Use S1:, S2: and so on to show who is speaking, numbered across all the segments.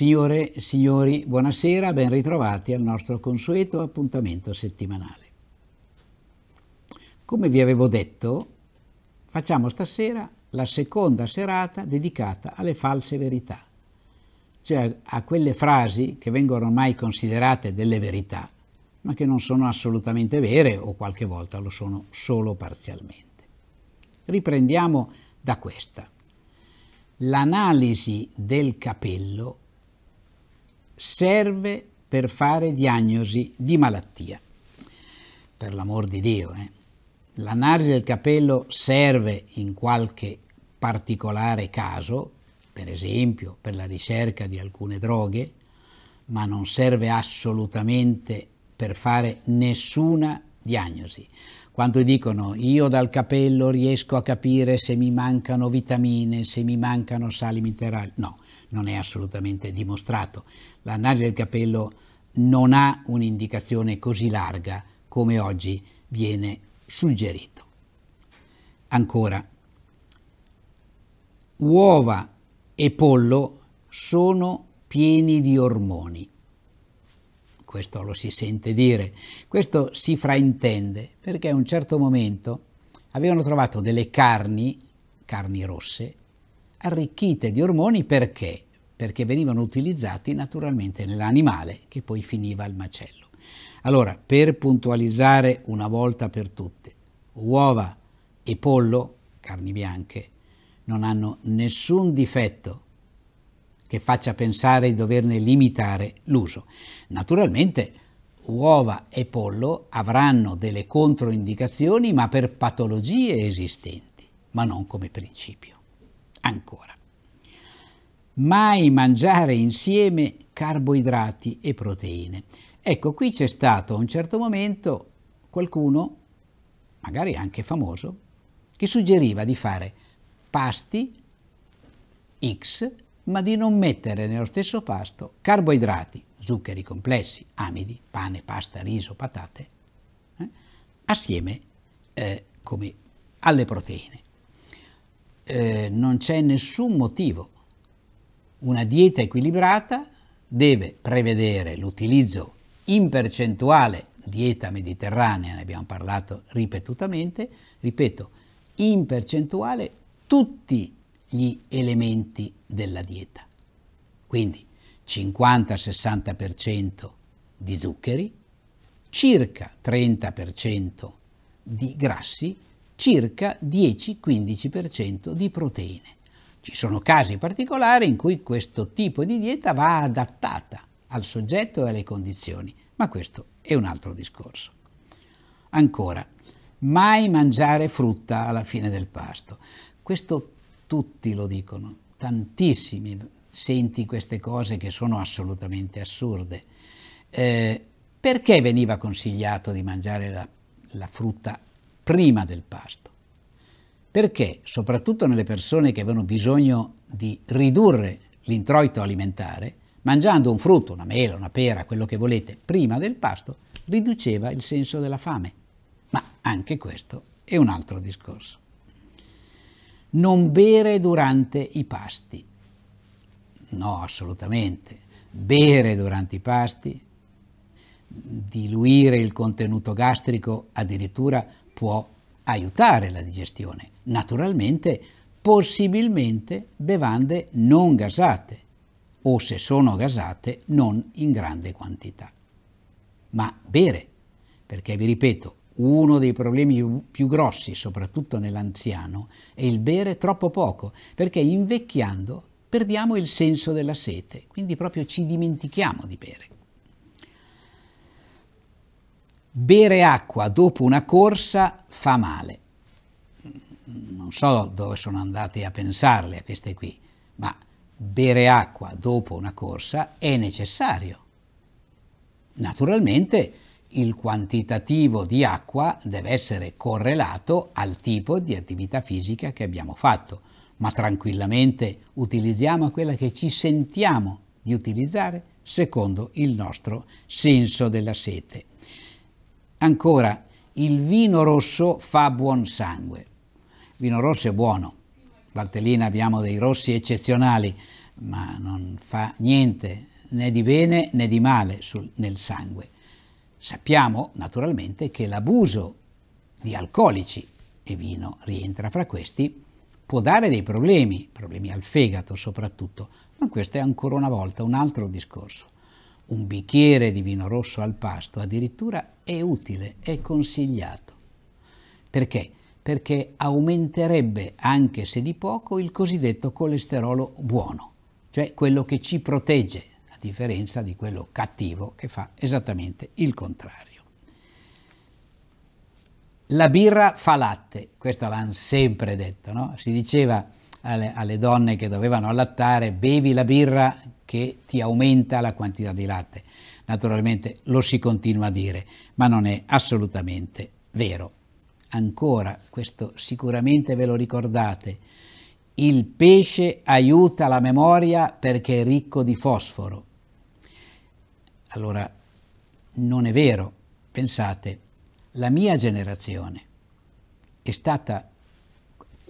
S1: Signore e signori, buonasera, ben ritrovati al nostro consueto appuntamento settimanale. Come vi avevo detto, facciamo stasera la seconda serata dedicata alle false verità, cioè a quelle frasi che vengono ormai considerate delle verità, ma che non sono assolutamente vere o qualche volta lo sono solo parzialmente. Riprendiamo da questa. L'analisi del capello serve per fare diagnosi di malattia. Per l'amor di Dio, eh? L'analisi del capello serve in qualche particolare caso, per esempio per la ricerca di alcune droghe, ma non serve assolutamente per fare nessuna diagnosi. Quando dicono io dal capello riesco a capire se mi mancano vitamine, se mi mancano sali minerali, no, non è assolutamente dimostrato. L'analisi del capello non ha un'indicazione così larga come oggi viene suggerito. Ancora, uova e pollo sono pieni di ormoni questo lo si sente dire, questo si fraintende perché a un certo momento avevano trovato delle carni, carni rosse, arricchite di ormoni perché? Perché venivano utilizzati naturalmente nell'animale che poi finiva al macello. Allora, per puntualizzare una volta per tutte, uova e pollo, carni bianche, non hanno nessun difetto che faccia pensare di doverne limitare l'uso. Naturalmente uova e pollo avranno delle controindicazioni ma per patologie esistenti, ma non come principio. Ancora. Mai mangiare insieme carboidrati e proteine. Ecco, qui c'è stato a un certo momento qualcuno, magari anche famoso, che suggeriva di fare pasti X ma di non mettere nello stesso pasto carboidrati, zuccheri complessi, amidi, pane, pasta, riso, patate, eh, assieme eh, come alle proteine. Eh, non c'è nessun motivo. Una dieta equilibrata deve prevedere l'utilizzo in percentuale dieta mediterranea, ne abbiamo parlato ripetutamente, ripeto, in percentuale tutti gli elementi della dieta. Quindi 50-60% di zuccheri, circa 30% di grassi, circa 10-15% di proteine. Ci sono casi particolari in cui questo tipo di dieta va adattata al soggetto e alle condizioni, ma questo è un altro discorso. Ancora, mai mangiare frutta alla fine del pasto. Questo tutti lo dicono, tantissimi senti queste cose che sono assolutamente assurde. Eh, perché veniva consigliato di mangiare la, la frutta prima del pasto? Perché, soprattutto nelle persone che avevano bisogno di ridurre l'introito alimentare, mangiando un frutto, una mela, una pera, quello che volete, prima del pasto, riduceva il senso della fame. Ma anche questo è un altro discorso non bere durante i pasti. No, assolutamente. Bere durante i pasti, diluire il contenuto gastrico addirittura può aiutare la digestione. Naturalmente, possibilmente bevande non gasate o se sono gasate non in grande quantità. Ma bere, perché vi ripeto, uno dei problemi più grossi, soprattutto nell'anziano, è il bere troppo poco, perché invecchiando perdiamo il senso della sete, quindi proprio ci dimentichiamo di bere. Bere acqua dopo una corsa fa male. Non so dove sono andate a pensarle a queste qui, ma bere acqua dopo una corsa è necessario. Naturalmente, il quantitativo di acqua deve essere correlato al tipo di attività fisica che abbiamo fatto, ma tranquillamente utilizziamo quella che ci sentiamo di utilizzare secondo il nostro senso della sete. Ancora, il vino rosso fa buon sangue. Il vino rosso è buono. Valtellina abbiamo dei rossi eccezionali, ma non fa niente né di bene né di male sul, nel sangue. Sappiamo naturalmente che l'abuso di alcolici, e vino rientra fra questi, può dare dei problemi, problemi al fegato soprattutto, ma questo è ancora una volta un altro discorso. Un bicchiere di vino rosso al pasto addirittura è utile, è consigliato. Perché? Perché aumenterebbe, anche se di poco, il cosiddetto colesterolo buono, cioè quello che ci protegge differenza di quello cattivo che fa esattamente il contrario. La birra fa latte, questo l'hanno sempre detto, no? si diceva alle, alle donne che dovevano allattare bevi la birra che ti aumenta la quantità di latte. Naturalmente lo si continua a dire, ma non è assolutamente vero. Ancora, questo sicuramente ve lo ricordate, il pesce aiuta la memoria perché è ricco di fosforo. Allora, non è vero, pensate, la mia generazione è stata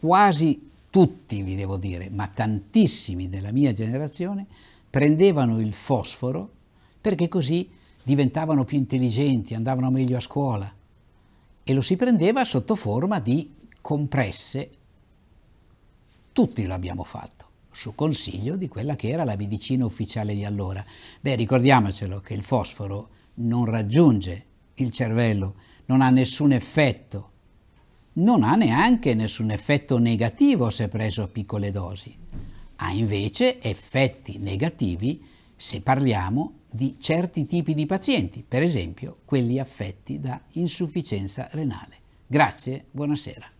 S1: quasi tutti, vi devo dire, ma tantissimi della mia generazione prendevano il fosforo perché così diventavano più intelligenti, andavano meglio a scuola e lo si prendeva sotto forma di compresse. Tutti lo abbiamo fatto su consiglio di quella che era la medicina ufficiale di allora. Beh, ricordiamocelo che il fosforo non raggiunge il cervello, non ha nessun effetto, non ha neanche nessun effetto negativo se preso a piccole dosi, ha invece effetti negativi se parliamo di certi tipi di pazienti, per esempio quelli affetti da insufficienza renale. Grazie, buonasera.